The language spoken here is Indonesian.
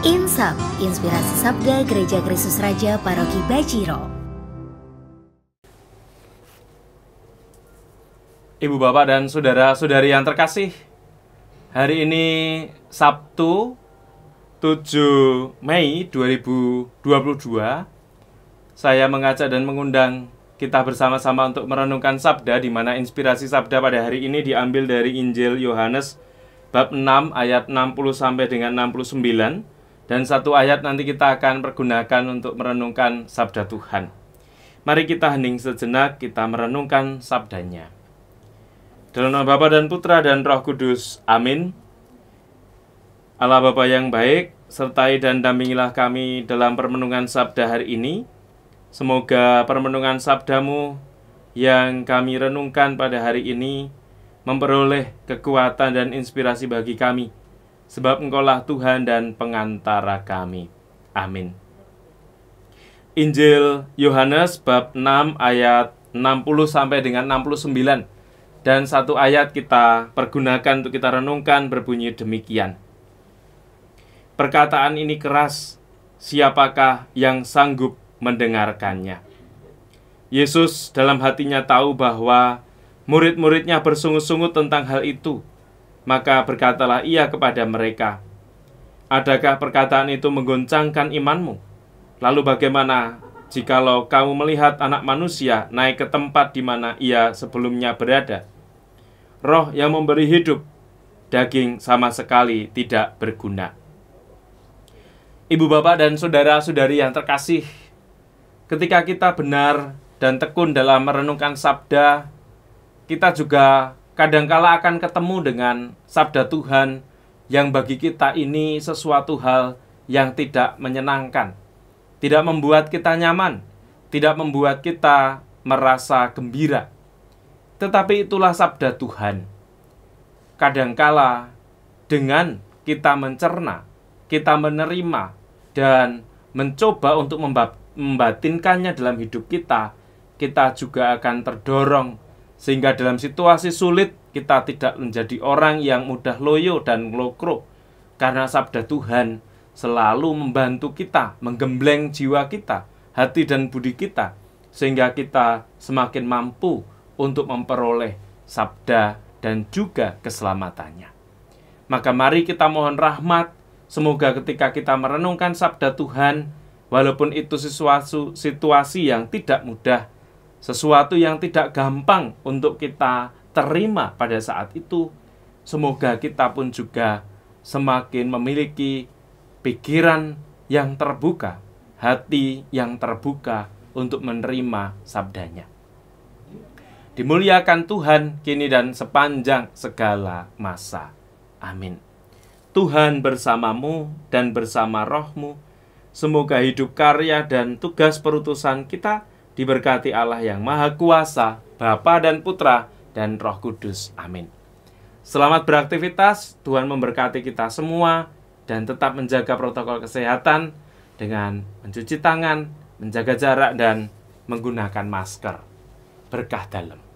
Insap, inspirasi sabda Gereja Kristus Raja Paroki Bajiro. Ibu bapak dan saudara-saudari yang terkasih Hari ini Sabtu 7 Mei 2022 Saya mengajak dan mengundang kita bersama-sama untuk merenungkan sabda di mana inspirasi sabda pada hari ini diambil dari Injil Yohanes bab 6 ayat 60 sampai dengan 69 dan satu ayat nanti kita akan pergunakan untuk merenungkan sabda Tuhan. Mari kita hening sejenak kita merenungkan sabdanya. Dalam nama Bapa dan Putra dan Roh Kudus. Amin. Allah Bapa yang baik, sertai dan dampingilah kami dalam permenungan sabda hari ini Semoga permenungan sabdamu yang kami renungkan pada hari ini memperoleh kekuatan dan inspirasi bagi kami, sebab Engkaulah Tuhan dan pengantara kami. Amin. Injil Yohanes bab 6 ayat 60 sampai dengan 69 dan satu ayat kita pergunakan untuk kita renungkan berbunyi demikian. Perkataan ini keras, siapakah yang sanggup mendengarkannya. Yesus dalam hatinya tahu bahwa murid-muridnya bersungut-sungut tentang hal itu. Maka berkatalah ia kepada mereka, Adakah perkataan itu menggoncangkan imanmu? Lalu bagaimana jikalau kamu melihat anak manusia naik ke tempat di mana ia sebelumnya berada? Roh yang memberi hidup, daging sama sekali tidak berguna. Ibu bapak dan saudara-saudari yang terkasih ketika kita benar dan tekun dalam merenungkan sabda, kita juga kadangkala akan ketemu dengan sabda Tuhan yang bagi kita ini sesuatu hal yang tidak menyenangkan, tidak membuat kita nyaman, tidak membuat kita merasa gembira. Tetapi itulah sabda Tuhan. Kadangkala dengan kita mencerna, kita menerima dan mencoba untuk membatinkannya dalam hidup kita, kita juga akan terdorong sehingga dalam situasi sulit kita tidak menjadi orang yang mudah loyo dan lokro karena sabda Tuhan selalu membantu kita menggembleng jiwa kita, hati dan budi kita sehingga kita semakin mampu untuk memperoleh sabda dan juga keselamatannya. Maka mari kita mohon rahmat, semoga ketika kita merenungkan sabda Tuhan, Walaupun itu sesuatu situasi yang tidak mudah, sesuatu yang tidak gampang untuk kita terima pada saat itu, semoga kita pun juga semakin memiliki pikiran yang terbuka, hati yang terbuka untuk menerima sabdanya. Dimuliakan Tuhan kini dan sepanjang segala masa. Amin. Tuhan bersamamu dan bersama rohmu Semoga hidup karya dan tugas perutusan kita diberkati Allah yang Maha Kuasa, Bapa dan Putra dan Roh Kudus. Amin. Selamat beraktivitas, Tuhan memberkati kita semua dan tetap menjaga protokol kesehatan dengan mencuci tangan, menjaga jarak dan menggunakan masker. Berkah dalam.